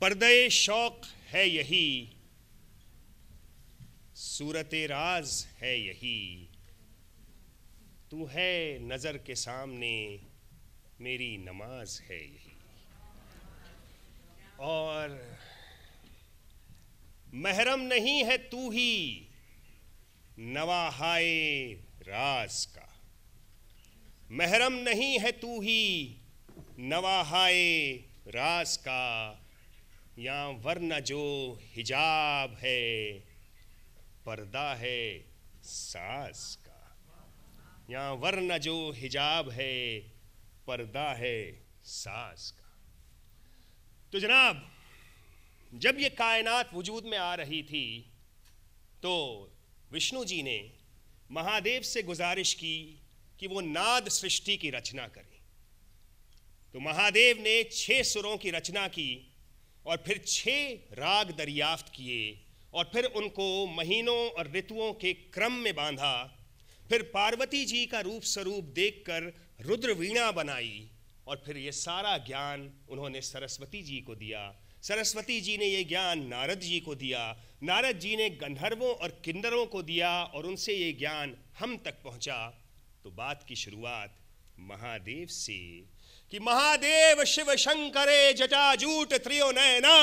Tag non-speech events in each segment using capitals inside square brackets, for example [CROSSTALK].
पर्दे शौक है यही सूरत राज है यही तू है नज़र के सामने मेरी नमाज है यही और महरम नहीं है तू ही नवाहाए राज का महरम नहीं है तू ही नवाहाए राज का या वर्ण जो हिजाब है पर्दा है सास का या वर्ण जो हिजाब है पर्दा है सास का तो जनाब जब ये कायनात वजूद में आ रही थी तो विष्णु जी ने महादेव से गुजारिश की कि वो नाद सृष्टि की रचना करें तो महादेव ने छह सुरों की रचना की और फिर छः राग दरियाफ्त किए और फिर उनको महीनों और ऋतुओं के क्रम में बांधा फिर पार्वती जी का रूप स्वरूप देखकर रुद्र वीणा बनाई और फिर ये सारा ज्ञान उन्होंने सरस्वती जी को दिया सरस्वती जी ने ये ज्ञान नारद जी को दिया नारद जी ने गंधर्वों और किन्नरों को दिया और उनसे ये ज्ञान हम तक पहुंचा तो बात की शुरुआत महादेव से कि महादेव शिव शंकरे जटाजूट त्रियो नैना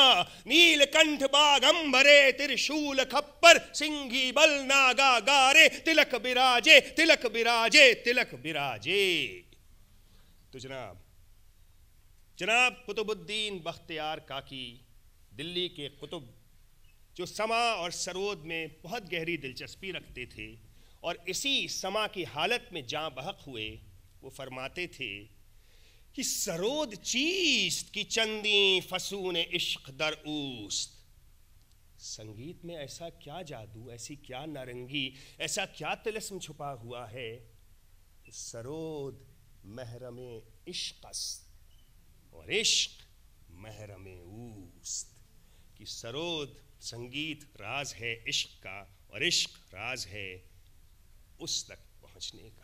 नीलकंठ बागंबरे त्रिशूल खप्पर सिंघी बल नागा गारे तिलक बिराजे तिलक बिराजे तिलक बिराजे तो जनाब जनाब कुतुबुद्दीन बख्तियार काकी दिल्ली के कुतुब जो समा और सरोद में बहुत गहरी दिलचस्पी रखते थे और इसी समा की हालत में जहाँ बहक हुए वो फरमाते थे कि सरोद चीस्त की चंदी फसू ने इश्क दर उस्त संगीत में ऐसा क्या जादू ऐसी क्या नारंगी ऐसा क्या तिलस्म छुपा हुआ है कि सरोद महरम इश्कस्त और इश्क महरम ऊस्त कि सरोद संगीत राज है इश्क का और इश्क राज है उस तक पहुंचने का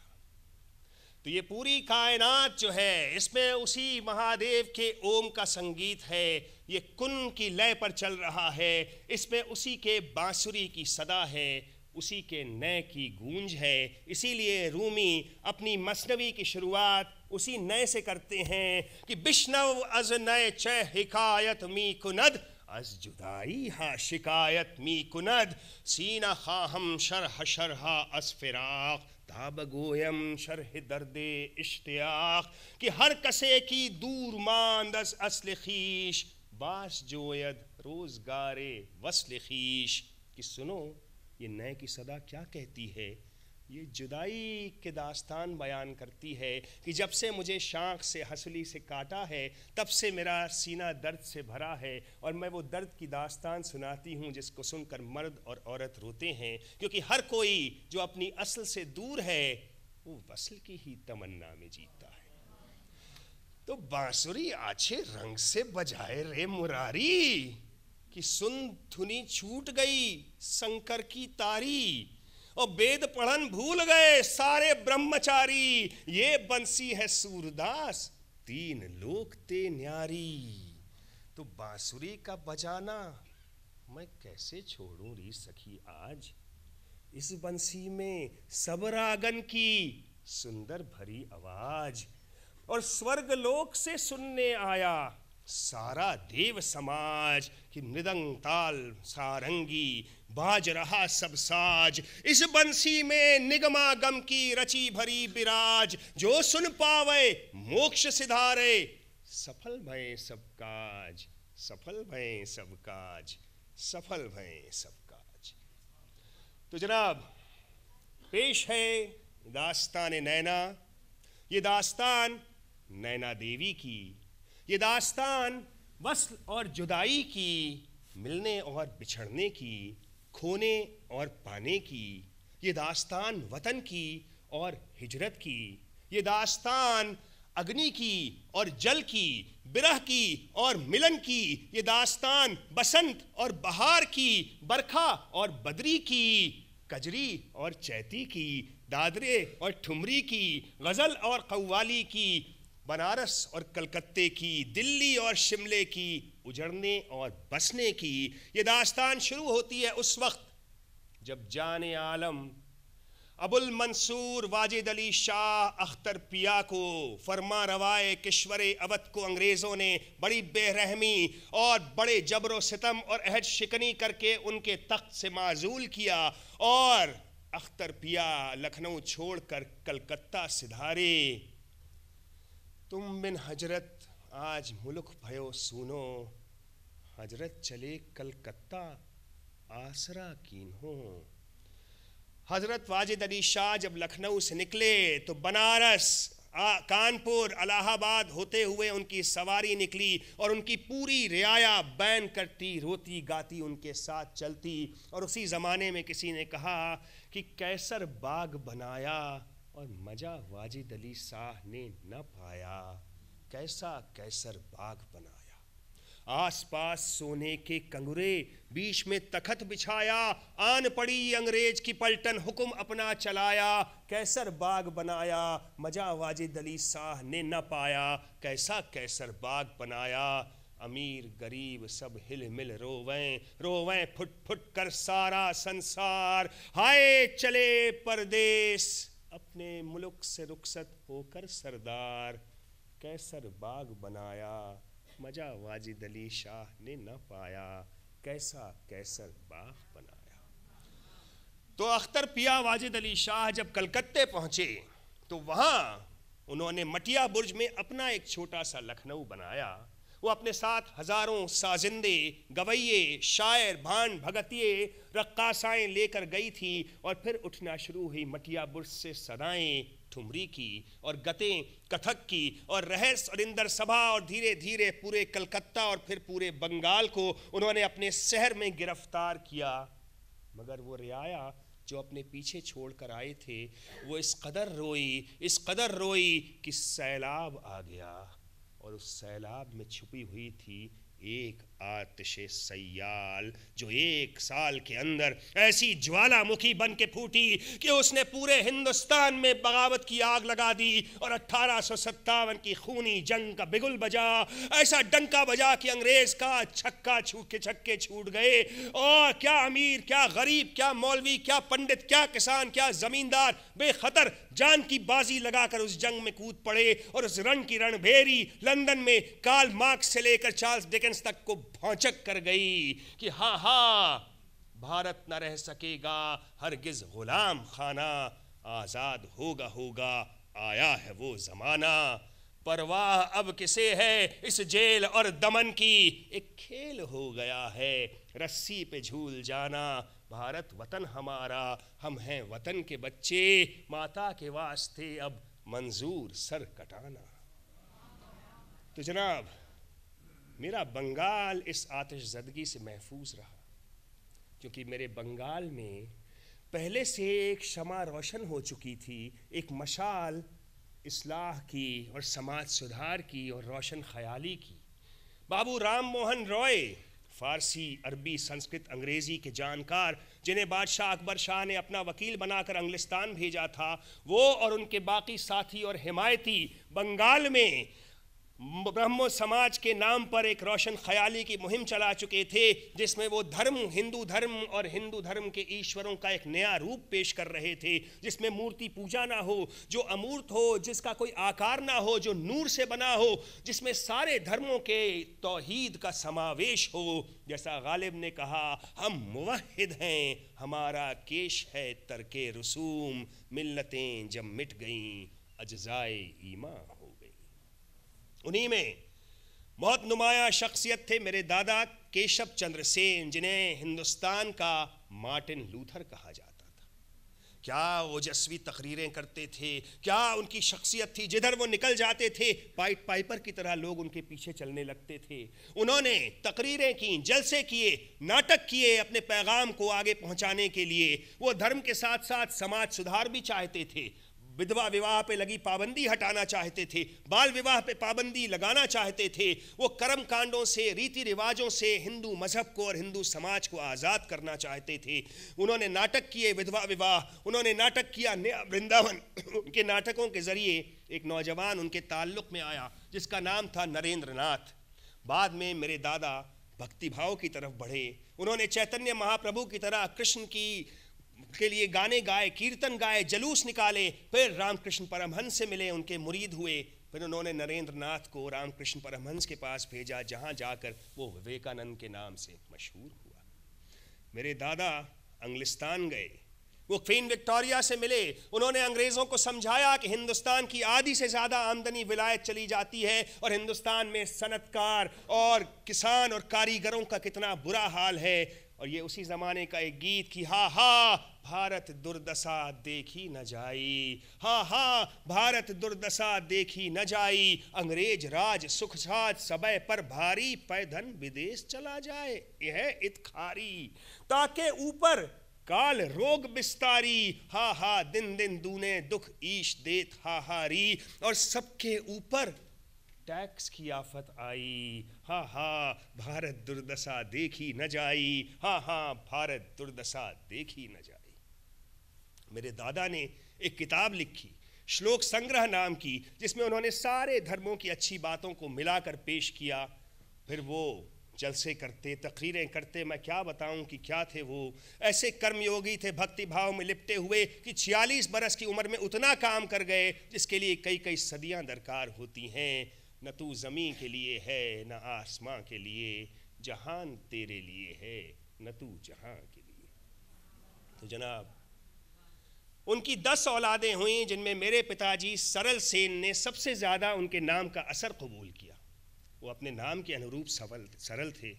तो ये पूरी कायनात जो है इसमें उसी महादेव के ओम का संगीत है ये कुन की लय पर चल रहा है इसमें उसी के बांसुरी की सदा है उसी के नय की गूंज है इसीलिए रूमी अपनी मसनवी की शुरुआत उसी नय से करते हैं कि बिश्नव अज नय चय हिकायत मी कुनद अज जुदाई हा शिकायत मी कुनद सीना खा हम शर हशर हा अस फिराक ताब गोयम शरह दर्द इश्तियाक कि हर कसे की दूर मांद असल खीश बास जोयद रोज़गार वसल खीश कि सुनो ये नए की सदा क्या कहती है ये जुदाई के दास्तान बयान करती है कि जब से मुझे शाख से हसली से काटा है तब से मेरा सीना दर्द से भरा है और मैं वो दर्द की दास्तान सुनाती हूँ जिसको सुनकर मर्द और औरत रोते हैं क्योंकि हर कोई जो अपनी असल से दूर है वो वसल की ही तमन्ना में जीता है तो बांसुरी आछे रंग से बजाए रे मुरारी कि सुन धुनी छूट गई शंकर की तारी और वेद पढ़न भूल गए सारे ब्रह्मचारी ये बंसी है सूरदास तीन लोक ते न्यारी तो बांसुरी का बजाना मैं कैसे छोड़ू री सखी आज इस बंसी में सब रागन की सुंदर भरी आवाज और स्वर्ग लोक से सुनने आया सारा देव समाज कि मृदंग ताल सारंगी बाज रहा सब साज इस बंसी में निगमा गम की रची भरी बिराज जो सुन पावे मोक्ष सिधारे सफल भय सब काज सफल भय सब काज सफल भय सब काज तो जनाब पेश है दास्तान नैना ये दास्तान नैना देवी की ये दास्तान वसल और जुदाई की मिलने और बिछड़ने की खोने और पाने की ये दास्तान वतन की और हिजरत की ये दास्तान अग्नि की और जल की बिरह की और मिलन की ये दास्तान बसंत और बहार की बरखा और बदरी की कजरी और चैती की दादरे और ठुमरी की गज़ल और कव्वाली की बनारस और कलकत्ते की दिल्ली और शिमले की उजड़ने और बसने की ये दास्तान शुरू होती है उस वक्त जब जान आलम अबुल मंसूर वाजिद अली शाह अख्तर पिया को फरमा रवाए किश्वर अवध को अंग्रेज़ों ने बड़ी बेरहमी और बड़े जबर सितम और अहद शिकनी करके उनके तख्त से माजूल किया और अख्तर पिया लखनऊ छोड़कर कलकत्ता सिधारे तुम बिन हजरत आज मुल्क भयो सुनो हजरत चले कलकत्ता आसरा कीन हो हजरत वाजिद अली शाह जब लखनऊ से निकले तो बनारस कानपुर अलाहाबाद होते हुए उनकी सवारी निकली और उनकी पूरी रियाया बैन करती रोती गाती उनके साथ चलती और उसी ज़माने में किसी ने कहा कि कैसर बाग बनाया और मज़ा वाजिद अली शाह ने न पाया कैसा कैसर बाग बनाया आसपास सोने के कंगुरे बीच में तखत बिछाया आन पड़ी अंग्रेज की पलटन हुक्म अपना चलाया कैसर बाग बनाया मजा वाजिद अली शाह ने न पाया कैसा कैसर बाग बनाया अमीर गरीब सब हिल मिल रोवें रोवें फुट फुट कर सारा संसार हाय चले परदेश अपने मुल्क से रुखसत होकर सरदार कैसर बाग बनाया मजा वाजिद अली शाह ने न पाया कैसा कैसर बाग बनाया तो अख्तर पिया वाजिद अली शाह जब कलकत्ते पहुंचे तो वहाँ उन्होंने मटिया बुर्ज में अपना एक छोटा सा लखनऊ बनाया वो अपने साथ हजारों साजिंदे गवैये शायर भान भगतिए रक्कासाएं लेकर गई थी और फिर उठना शुरू हुई मटिया बुर्ज से सदाएँ ठुमरी की और गतें कथक की और रहस और इंदर सभा और धीरे धीरे पूरे कलकत्ता और फिर पूरे बंगाल को उन्होंने अपने शहर में गिरफ्तार किया मगर वो रियाया जो अपने पीछे छोड़ कर आए थे वो इस कदर रोई इस कदर रोई कि सैलाब आ गया और उस सैलाब में छुपी हुई थी एक आतिश सयाल जो एक साल के अंदर ऐसी ज्वालामुखी बन के फूटी कि उसने पूरे हिंदुस्तान में बगावत की आग लगा दी और अट्ठारह की खूनी जंग का बिगुल बजा ऐसा डंका बजा कि अंग्रेज का छक्का छूट के छक्के छूट गए और क्या अमीर क्या गरीब क्या मौलवी क्या पंडित क्या किसान क्या जमींदार बेखतर जान की बाजी लगाकर उस जंग में कूद पड़े और उस रण की रणभेरी लंदन में काल मार्क्स से लेकर चार्ल्स डिकेंस तक को भौचक कर गई कि हाँ हाँ भारत न रह सकेगा हरगिज गुलाम खाना आज़ाद होगा होगा आया है वो ज़माना परवाह अब किसे है इस जेल और दमन की एक खेल हो गया है रस्सी पे झूल जाना भारत वतन हमारा हम हैं वतन के बच्चे माता के वास्ते अब मंजूर सर कटाना तो जनाब मेरा बंगाल इस आतिश जदगी से महफूज रहा क्योंकि मेरे बंगाल में पहले से एक शमा रोशन हो चुकी थी एक मशाल इस्लाह की और समाज सुधार की और रोशन ख्याली की बाबू राम मोहन रॉय फारसी अरबी संस्कृत अंग्रेज़ी के जानकार जिन्हें बादशाह अकबर शाह ने अपना वकील बनाकर अंग्लिस्तान भेजा था वो और उनके बाकी साथी और हिमायती बंगाल में ब्रह्म समाज के नाम पर एक रोशन ख्याली की मुहिम चला चुके थे जिसमें वो धर्म हिंदू धर्म और हिंदू धर्म के ईश्वरों का एक नया रूप पेश कर रहे थे जिसमें मूर्ति पूजा ना हो जो अमूर्त हो जिसका कोई आकार ना हो जो नूर से बना हो जिसमें सारे धर्मों के तोहीद का समावेश हो जैसा गालिब ने कहा हम मुहिद हैं हमारा केश है तरके रसूम मिल्लतें जब मिट गईं अजाए ईमा उन्हीं में बहुत नुमाया शख्सियत थे मेरे दादा केशव चंद्र सेन जिन्हें हिंदुस्तान का मार्टिन लूथर कहा जाता था क्या ओजस्वी तकरीरें करते थे क्या उनकी शख्सियत थी जिधर वो निकल जाते थे पाइट पाइपर की तरह लोग उनके पीछे चलने लगते थे उन्होंने तकरीरें की जलसे किए नाटक किए अपने पैगाम को आगे पहुंचाने के लिए वो धर्म के साथ साथ समाज सुधार भी चाहते थे विधवा विवाह पे लगी पाबंदी हटाना चाहते थे बाल विवाह पे पाबंदी लगाना चाहते थे वो कर्म कांडों से रीति रिवाजों से हिंदू मजहब को और हिंदू समाज को आज़ाद करना चाहते थे उन्होंने नाटक किए विधवा विवाह उन्होंने नाटक किया नया वृंदावन [COUGHS] उनके नाटकों के ज़रिए एक नौजवान उनके ताल्लुक में आया जिसका नाम था नरेंद्र नाथ बाद में मेरे दादा भक्तिभाव की तरफ बढ़े उन्होंने चैतन्य महाप्रभु की तरह कृष्ण की के लिए गाने गाए कीर्तन गाए जलूस निकाले फिर रामकृष्ण परमहंस से मिले उनके मुरीद हुए फिर उन्होंने नरेंद्र नाथ को रामकृष्ण परमहंस के पास भेजा जहाँ जाकर वो विवेकानंद के नाम से मशहूर हुआ मेरे दादा अंग्लिस्तान गए वो क्वीन विक्टोरिया से मिले उन्होंने अंग्रेज़ों को समझाया कि हिंदुस्तान की आधी से ज़्यादा आमदनी विलायत चली जाती है और हिंदुस्तान में सनतकार और किसान और कारीगरों का कितना बुरा हाल है और ये उसी ज़माने का एक गीत कि हा हा भारत दुर्दशा देखी न जाई हा हा भारत दुर्दशा देखी न जाई अंग्रेज राज सुख साध सबय पर भारी पैधन विदेश चला जाए यह इतखारी ताके ऊपर काल रोग बिस्तारी हा हा दिन दिन दूने दुख ईश देत हाहारी और सबके ऊपर टैक्स की आफत आई हा हा भारत दुर्दशा देखी न जाई हा हा भारत दुर्दशा देखी न जाई मेरे दादा ने एक किताब लिखी श्लोक संग्रह नाम की जिसमें उन्होंने सारे धर्मों की अच्छी बातों को मिलाकर पेश किया फिर वो जलसे करते तकरीरें करते मैं क्या बताऊं कि क्या थे वो ऐसे कर्मयोगी थे भक्ति भाव में लिपटे हुए कि 46 बरस की उम्र में उतना काम कर गए जिसके लिए कई कई सदियां दरकार होती हैं न तू जमीन के लिए है न आसमां के लिए जहान तेरे लिए है न तू जहाँ के लिए तो जनाब उनकी दस औलादें हुई जिनमें मेरे पिताजी सरल सेन ने सबसे ज़्यादा उनके नाम का असर कबूल किया वो अपने नाम के अनुरूप सवल सरल थे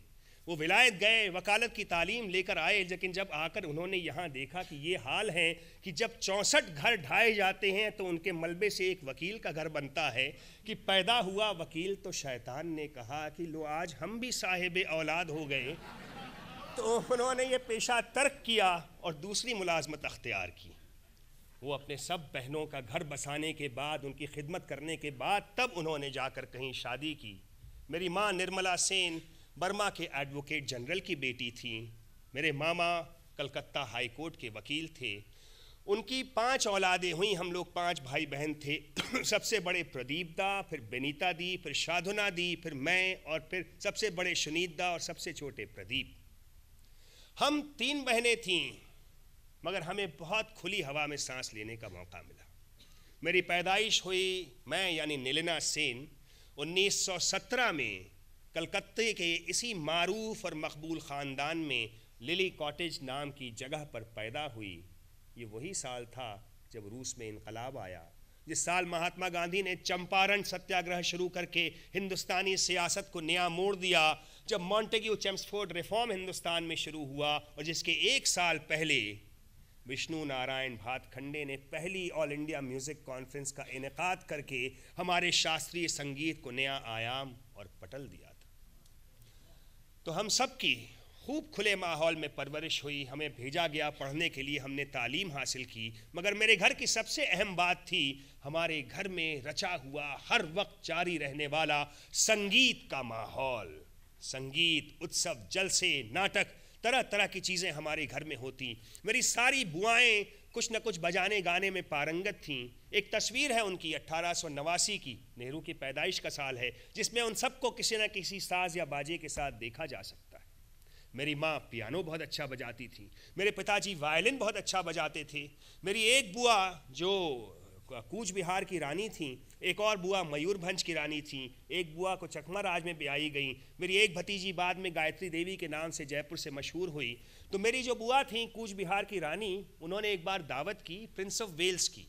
वो विलायत गए वकालत की तालीम लेकर आए लेकिन जब आकर उन्होंने यहाँ देखा कि ये हाल है कि जब चौंसठ घर ढाए जाते हैं तो उनके मलबे से एक वकील का घर बनता है कि पैदा हुआ वकील तो शैतान ने कहा कि लो आज हम भी साहिब औलाद हो गए तो उन्होंने ये पेशा तर्क किया और दूसरी मुलाजमत अख्तियार की वो अपने सब बहनों का घर बसाने के बाद उनकी खिदमत करने के बाद तब उन्होंने जाकर कहीं शादी की मेरी माँ निर्मला सेन बर्मा के एडवोकेट जनरल की बेटी थी मेरे मामा कलकत्ता हाई कोर्ट के वकील थे उनकी पांच औलादें हुई हम लोग पांच भाई बहन थे [CLEARS THROAT] सबसे बड़े प्रदीप दा फिर बेनीता दी फिर साधुना दी फिर मैं और फिर सबसे बड़े सुनीत दा और सबसे छोटे प्रदीप हम तीन बहनें थीं मगर हमें बहुत खुली हवा में सांस लेने का मौका मिला मेरी पैदाइश हुई मैं यानी नीलना सेन 1917 में कलकत्ते के इसी मारूफ और मकबूल ख़ानदान में लिली कॉटेज नाम की जगह पर पैदा हुई ये वही साल था जब रूस में इनकलाब आया जिस साल महात्मा गांधी ने चंपारण सत्याग्रह शुरू करके हिंदुस्तानी सियासत को नया मोड़ दिया जब मॉन्टेग्यू चैम्सफोर्ड रिफॉर्म हिंदुस्तान में शुरू हुआ और जिसके एक साल पहले विष्णु नारायण भातखंडे ने पहली ऑल इंडिया म्यूज़िक कॉन्फ्रेंस का इनका करके हमारे शास्त्रीय संगीत को नया आयाम और पटल दिया तो हम सब की खूब खुले माहौल में परवरिश हुई हमें भेजा गया पढ़ने के लिए हमने तालीम हासिल की मगर मेरे घर की सबसे अहम बात थी हमारे घर में रचा हुआ हर वक्त जारी रहने वाला संगीत का माहौल संगीत उत्सव जलसे नाटक तरह तरह की चीज़ें हमारे घर में होती मेरी सारी बुआएं कुछ न कुछ बजाने गाने में पारंगत थीं एक तस्वीर है उनकी अट्ठारह की नेहरू की पैदाइश का साल है जिसमें उन सबको किसी न किसी साज या बाजे के साथ देखा जा सकता है मेरी माँ पियानो बहुत अच्छा बजाती थी मेरे पिताजी वायलिन बहुत अच्छा बजाते थे मेरी एक बुआ जो कूच बिहार की रानी थी एक और बुआ मयूरभंज की रानी थी एक बुआ को चकमा राज में ब्याई गई मेरी एक भतीजी बाद में गायत्री देवी के नाम से जयपुर से मशहूर हुई तो मेरी जो बुआ थी कूच बिहार की रानी उन्होंने एक बार दावत की प्रिंस ऑफ वेल्स की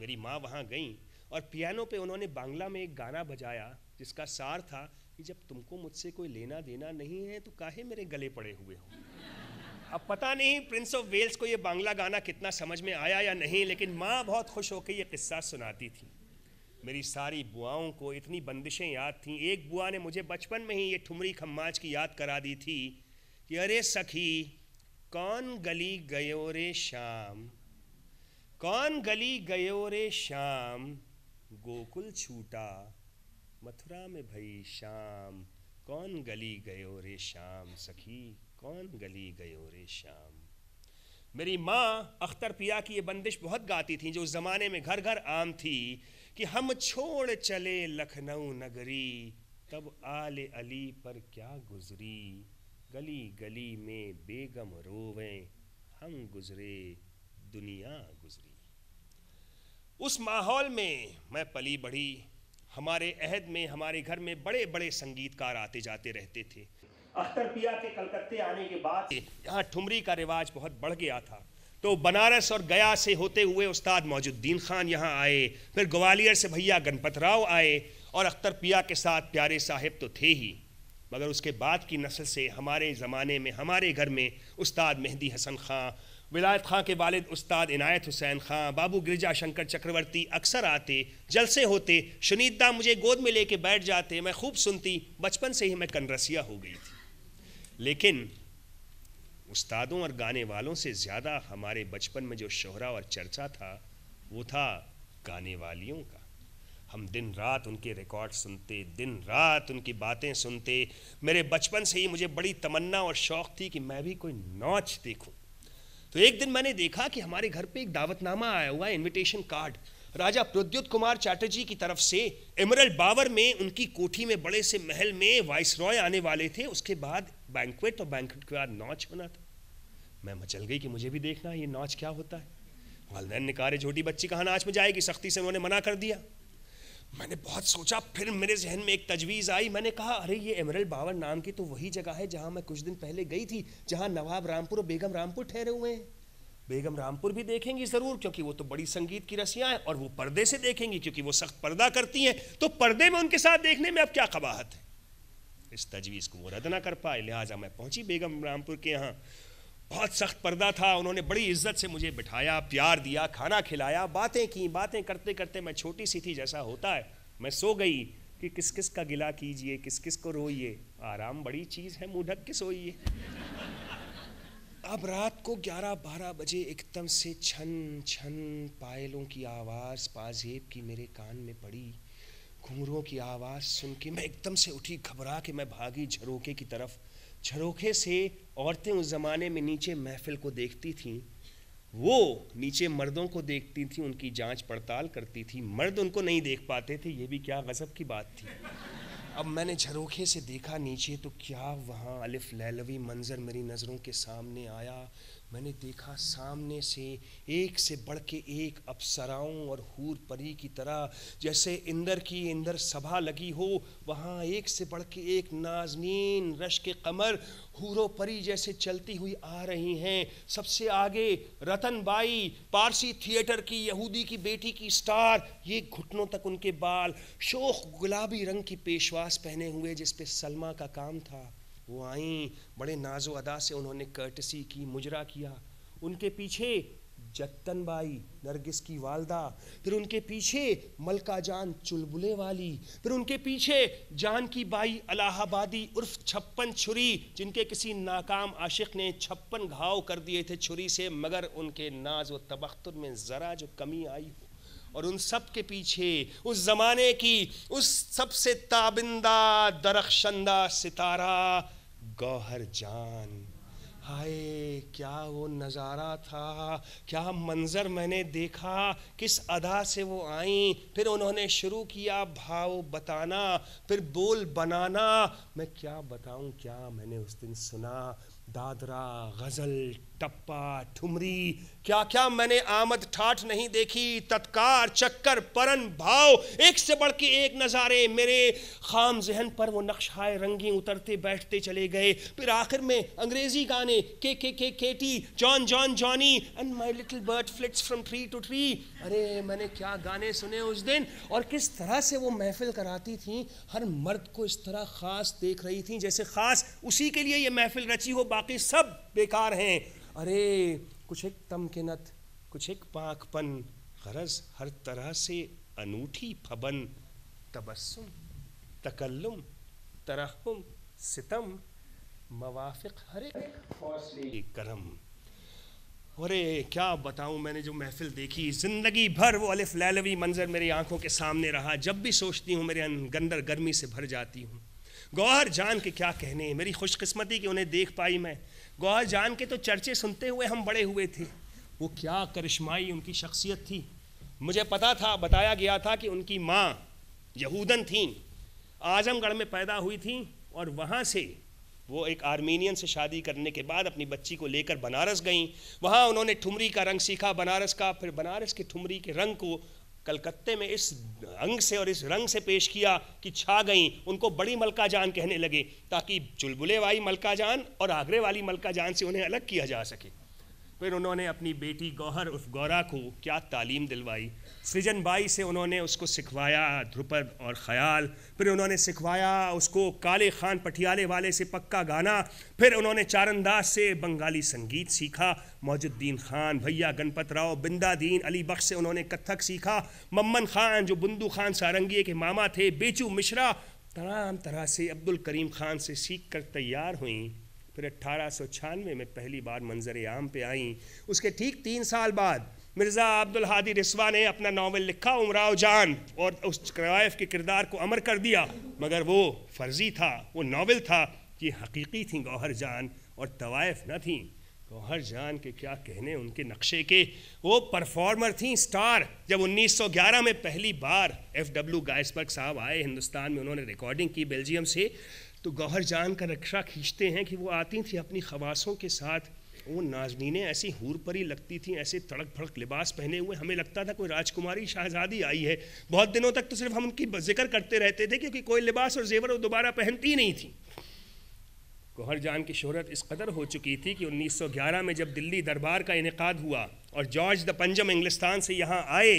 मेरी माँ वहाँ गई और पियानो पे उन्होंने बांग्ला में एक गाना बजाया जिसका सार था कि जब तुमको मुझसे कोई लेना देना नहीं है तो काहे मेरे गले पड़े हुए हो अब पता नहीं प्रिंस ऑफ वेल्स को ये बांग्ला गाना कितना समझ में आया या नहीं लेकिन माँ बहुत खुश होकर ये किस्सा सुनाती थी मेरी सारी बुआओं को इतनी बंदिशें याद थीं एक बुआ ने मुझे बचपन में ही ये ठुमरी खम्माज की याद करा दी थी कि अरे सखी कौन गली गयो रे शाम कौन गली गयो रे शाम गोकुल छूटा मथुरा में भई शाम कौन गली गयो रे शाम सखी कौन गली गयो रे शाम मेरी माँ अख्तर पिया की ये बंदिश बहुत गाती थी जो उस ज़माने में घर घर आम थी कि हम छोड़ चले लखनऊ नगरी तब आले अली पर क्या गुजरी गली गली में बेगम रोवे हम गुजरे दुनिया गुजरी उस माहौल में मैं पली बढ़ी हमारे अहद में हमारे घर में बड़े बड़े संगीतकार आते जाते रहते थे अख्तरपिया के कलकत्ते आने के बाद यहाँ ठुमरी का रिवाज बहुत बढ़ गया था तो बनारस और गया से होते हुए उस्ताद मौजुद्दीन खान यहाँ आए फिर ग्वालियर से भैया गणपत राव आए और अख्तर पिया के साथ प्यारे साहिब तो थे ही मगर उसके बाद की नस्ल से हमारे ज़माने में हमारे घर में उस्ताद मेहंदी हसन खां विलायत खां के वालिद उस्ताद इनायत हुसैन खां बाबू गिरजा शंकर चक्रवर्ती अक्सर आते जलसे होते शुनीदा मुझे गोद में लेके बैठ जाते मैं खूब सुनती बचपन से ही मैं कनरसिया हो गई थी लेकिन उस्तादों और गाने वालों से ज़्यादा हमारे बचपन में जो शोहरा और चर्चा था वो था गाने वालियों का हम दिन रात उनके रिकॉर्ड सुनते दिन रात उनकी बातें सुनते मेरे बचपन से ही मुझे बड़ी तमन्ना और शौक़ थी कि मैं भी कोई नाच देखूं तो एक दिन मैंने देखा कि हमारे घर पे एक दावतनामा आया हुआ है इन्विटेशन कार्ड राजा प्रद्युत कुमार चैटर्जी की तरफ से एमरल बावर में उनकी कोठी में बड़े से महल में वाइस रॉय आने वाले थे उसके बाद बैंकवेट और बैंकवेट के बाद नाच होना था मैं मचल गई कि मुझे भी देखना है ये नाच क्या होता है वालदेन ने कहा छोटी बच्ची कहाँ नाच में जाएगी सख्ती से उन्होंने मना कर दिया मैंने बहुत सोचा फिर मेरे जहन में एक तजवीज़ आई मैंने कहा अरे ये एमरल बावर नाम की तो वही जगह है जहाँ मैं कुछ दिन पहले गई थी जहाँ नवाब रामपुर और बेगम रामपुर ठहरे हुए हैं बेगम रामपुर भी देखेंगी ज़रूर क्योंकि वो तो बड़ी संगीत की रसियाँ हैं और वो पर्दे से देखेंगी क्योंकि वो सख्त पर्दा करती हैं तो पर्दे में उनके साथ देखने में अब क्या कबाहत है इस तजवीज़ को वो रद्द ना कर पाए लिहाजा मैं पहुंची बेगम रामपुर के यहाँ बहुत सख्त पर्दा था उन्होंने बड़ी इज्जत से मुझे बिठाया प्यार दिया खाना खिलाया बातें की बातें करते करते मैं छोटी सी थी जैसा होता है मैं सो गई कि किस किस का गिला कीजिए किस किस को रोइए आराम बड़ी चीज़ है मुँह ढक के सोइए अब रात को 11-12 बजे एकदम से छन छन पायलों की आवाज़ पाजेब की मेरे कान में पड़ी घुंघरों की आवाज़ सुन के मैं एकदम से उठी घबरा के मैं भागी झरोके की तरफ झरोखे से औरतें उस ज़माने में नीचे महफिल को देखती थीं वो नीचे मर्दों को देखती थी उनकी जांच पड़ताल करती थी मर्द उनको नहीं देख पाते थे ये भी क्या गज़ब की बात थी अब मैंने झरोखे से देखा नीचे तो क्या वहाँ अलिफ लैलवी मंज़र मेरी नज़रों के सामने आया मैंने देखा सामने से एक से बढ़ के एक अप्सराओं और हूर परी की तरह जैसे इंदर की इंदर सभा लगी हो वहाँ एक से बढ़ के एक नाजनीन रश के कमर हूरो परी जैसे चलती हुई आ रही हैं सबसे आगे रतन बाई पारसी थिएटर की यहूदी की बेटी की स्टार ये घुटनों तक उनके बाल शोख गुलाबी रंग की पेशवास पहने हुए जिसपे सलमा का काम था वो आई बड़े नाजो अदा से उन्होंने कर्टसी की मुजरा किया उनके पीछे जत्तन बाई नरगिस की वालदा फिर उनके पीछे मलका जान चुलबुले वाली फिर उनके पीछे जान की बाई अलाहाबादी उर्फ छप्पन छुरी जिनके किसी नाकाम आशिक ने छप्पन घाव कर दिए थे छुरी से मगर उनके नाज व तबख्तुर में ज़रा जो कमी आई हो और उन सब के पीछे उस ज़माने की उस सबसे ताबिंदा दरख्शंदा सितारा गौहर जान हाय क्या वो नज़ारा था क्या मंज़र मैंने देखा किस अदा से वो आई फिर उन्होंने शुरू किया भाव बताना फिर बोल बनाना मैं क्या बताऊं क्या मैंने उस दिन सुना दादरा गज़ल टप्पा ठुमरी क्या क्या मैंने आमद ठाठ नहीं देखी तत्कार चक्कर परन भाव एक से बढ़ के एक नज़ारे मेरे खाम जहन पर वो नक्शाए रंगी उतरते बैठते चले गए फिर आखिर में अंग्रेज़ी गाने के के के केटी John John Johnny and my little bird flits from tree to tree अरे मैंने क्या गाने सुने उस दिन और किस तरह से वो महफिल कराती थी हर मर्द को इस तरह ख़ास देख रही थी जैसे ख़ास उसी के लिए ये महफिल रची हो बाकी सब बेकार हैं अरे कुछ एक तमकिनत कुछ एक पाकपन गरज हर तरह से अनूठी फबन तबस्सुम तकल्लुम तरहुम सितम मवाफिक हर एक करम अरे क्या बताऊं मैंने जो महफिल देखी ज़िंदगी भर वो अलिफ लैलवी मंज़र मेरी आंखों के सामने रहा जब भी सोचती हूँ मेरे गंदर गर्मी से भर जाती हूँ गौहर जान के क्या कहने मेरी खुशकस्मती कि उन्हें देख पाई मैं गौर जान के तो चर्चे सुनते हुए हम बड़े हुए थे वो क्या करिश्माई उनकी शख्सियत थी मुझे पता था बताया गया था कि उनकी माँ यहूदन थी आजमगढ़ में पैदा हुई थी और वहाँ से वो एक आर्मीनियन से शादी करने के बाद अपनी बच्ची को लेकर बनारस गईं वहाँ उन्होंने ठुमरी का रंग सीखा बनारस का फिर बनारस के ठुमरी के रंग को कलकत्ते में इस रंग से और इस रंग से पेश किया कि छा गईं उनको बड़ी मलका जान कहने लगे ताकि चुलबुले वाली मलका जान और आगरे वाली मलका जान से उन्हें अलग किया जा सके फिर उन्होंने अपनी बेटी गौहर उर्फ गौरा को क्या तालीम दिलवाई सृजन बाई से उन्होंने उसको सिखवाया ध्रुपद और ख्याल फिर उन्होंने सिखवाया उसको काले खान पटियाले वाले से पक्का गाना फिर उन्होंने चारंदाज से बंगाली संगीत सीखा मौजुद्दीन खान भैया गणपत राव बिंदा दीन अली बख्श से उन्होंने कत्थक सीखा मम्मन खान जो बुंदू खान सारंगी के मामा थे बेचू मिश्रा तमाम तरह से अब्दुल करीम खान से सीख कर तैयार हुई फिर अट्ठारह में पहली बार मंजर आम पे आईं उसके ठीक तीन साल बाद मिर्ज़ा अब्दुल हादी रिसवा ने अपना नावल लिखा उमराव जान और उस क्रवायफ के किरदार को अमर कर दिया मगर वो फर्जी था वो नावल था कि हकीकी थी गौहर जान और तवायफ न थी गौहर जान के क्या कहने उनके नक्शे के वो परफॉर्मर थी स्टार जब 1911 में पहली बार एफ डब्ल्यू गायसबर्ग साहब आए हिंदुस्तान में उन्होंने रिकॉर्डिंग की बेल्जियम से तो गौहर जान का रक्षा खींचते हैं कि वो आती थी अपनी खवासों के साथ वो नाजनीने ऐसी हूर परी लगती थी ऐसे तड़क भड़क लिबास पहने हुए हमें लगता था कोई राजकुमारी शाहजादी आई है बहुत दिनों तक तो सिर्फ हम उनकी जिक्र करते रहते थे क्योंकि कोई लिबास और जेवर वो दोबारा पहनती नहीं थी गौहर जान की शहरत इस कदर हो चुकी थी कि 1911 में जब दिल्ली दरबार का इनका हुआ और जॉर्ज द पंजम इंग्लिस्तान से यहाँ आए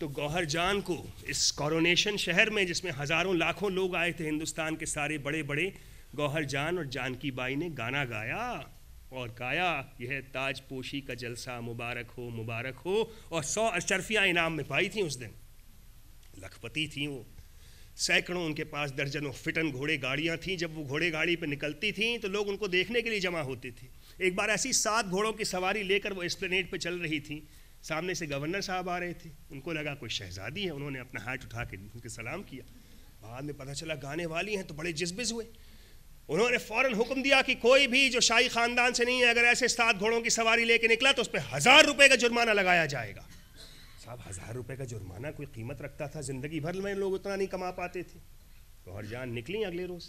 तो गौहर जान को इस कॉरोनेशन शहर में जिसमें हज़ारों लाखों लोग आए थे हिंदुस्तान के सारे बड़े बड़े गौहर जान और जानकी बाई ने गाना गाया और गाया यह ताज पोशी का जलसा मुबारक हो मुबारक हो और सौ अशरफियाँ इनाम में पाई थी उस दिन लखपति थी वो सैकड़ों उनके पास दर्जनों फिटन घोड़े गाड़ियाँ थीं जब वो घोड़े गाड़ी पर निकलती थीं तो लोग उनको देखने के लिए जमा होते थे एक बार ऐसी सात घोड़ों की सवारी लेकर वो एस्प्लेनेड पर चल रही थी सामने से गवर्नर साहब आ रहे थे उनको लगा कोई शहजादी है उन्होंने अपना हाथ उठा के उनके सलाम किया बाद में पता चला गाने वाली हैं तो बड़े जज्बिज हुए उन्होंने फ़ौरन हुक्म दिया कि कोई भी जो शाही ख़ानदान से नहीं है अगर ऐसे सात घोड़ों की सवारी लेके निकला तो उस पर हज़ार रुपये का जुर्माना लगाया जाएगा साहब हज़ार रुपये का जुर्माना कोई कीमत रखता था ज़िंदगी भर में लोग उतना नहीं कमा पाते थे तो हर जान निकली अगले रोज़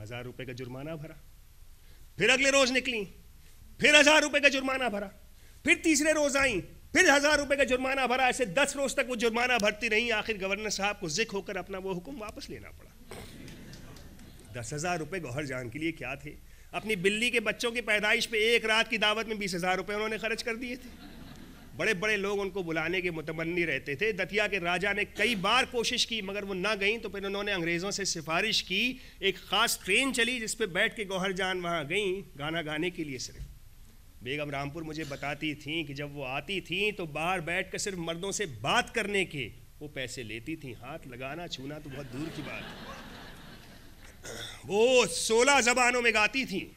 हज़ार रुपये का जुर्माना भरा फिर अगले रोज़ निकली फिर हज़ार रुपये का जुर्माना भरा फिर तीसरे रोज़ आई फिर हजार रुपए का जुर्माना भरा ऐसे दस रोज तक वो जुर्माना भरती रही आखिर गवर्नर साहब को जिक होकर अपना वो हुक्म वापस लेना पड़ा दस हजार रुपये गौहर जान के लिए क्या थे अपनी बिल्ली के बच्चों की पैदाइश पे एक रात की दावत में बीस हजार रुपये उन्होंने खर्च कर दिए थे बड़े बड़े लोग उनको बुलाने के मुतमनी रहते थे दतिया के राजा ने कई बार कोशिश की मगर वो ना गई तो फिर उन्होंने अंग्रेज़ों से सिफारिश की एक ख़ास ट्रेन चली जिस पर बैठ के गौहर जान वहाँ गई गाना गाने के लिए सिर्फ बेगम रामपुर मुझे बताती थी कि जब वो आती थी तो बाहर बैठ कर सिर्फ मर्दों से बात करने के वो पैसे लेती थी हाथ लगाना छूना तो बहुत दूर की बात वो सोलह जबानों में गाती थी